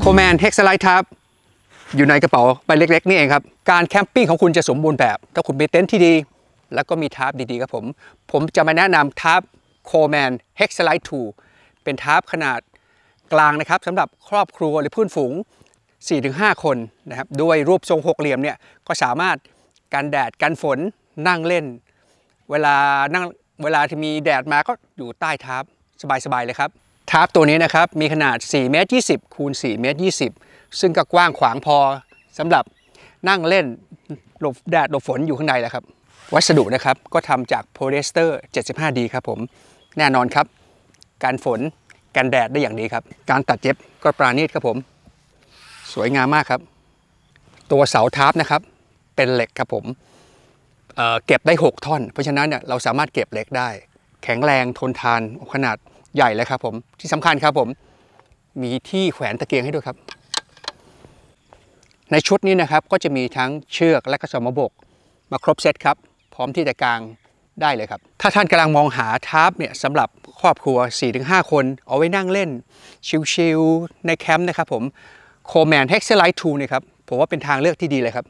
โคแมนเฮกซ์ไลท์ทับอยู่ในกระเป๋าใบเล็ก ๆ นี่เองครับ การแคมปิ้งของคุณจะสมบูรณ์แบบ ถ้าคุณมีเต็นท์ที่ดี แล้วก็มีทับดี ๆ ครับผม ผมจะมาแนะนำทับโคแมนเฮกซ์ไลท์2เป็นทับขนาดกลางนะครับสำหรับครอบครัวหรือเพื่อนฝูง 4-5 คนนะครับ ด้วยรูปทรงหกเหลี่ยมเนี่ยก็สามารถกันแดดกันฝนนั่งเล่น เวลานั่งเวลาที่มีแดดมาก็อยู่ใต้ทับสบายๆเลยครับทาร์ปตัวนี้นะครับมีขนาด 4 เมตร 20 คูณ 4 เมตร 20 ซึ่งก็กว้างขวางพอสำหรับนั่งเล่นหลบแดดหลบฝนอยู่ข้างในแหละครับ วัสดุนะครับก็ทำจากโพลีเอสเตอร์ 75D ครับผม แน่นอนครับการฝนกันแดดได้อย่างดีครับ การตัดเย็บก็ปราณีตครับผม สวยงามมากครับ ตัวเสาทาร์ปนะครับเป็นเหล็กครับผมเเก็บได้ 6 ท่อนเพราะฉะนั้นเนี่ยเราสามารถเก็บเหล็กได้ แข็งแรงทนทานขนาดใหญ่เลยครับผม ที่สำคัญครับผม มีที่แขวนตะเกียงให้ด้วยครับ ในชุดนี้นะครับ ก็จะมีทั้งเชือกและกระสมบก มาครบเซตครับ พร้อมที่จะกางได้เลยครับ ถ้าท่านกำลังมองหาทาร์ปเนี่ยสำหรับครอบครัว 4-5 คน เอาไว้นั่งเล่นชิลๆในแคมป์นะครับผมโคแมนเฮกเซ์ไลท์ทูนะครับ ผมว่าเป็นทางเลือกที่ดีเลยครับ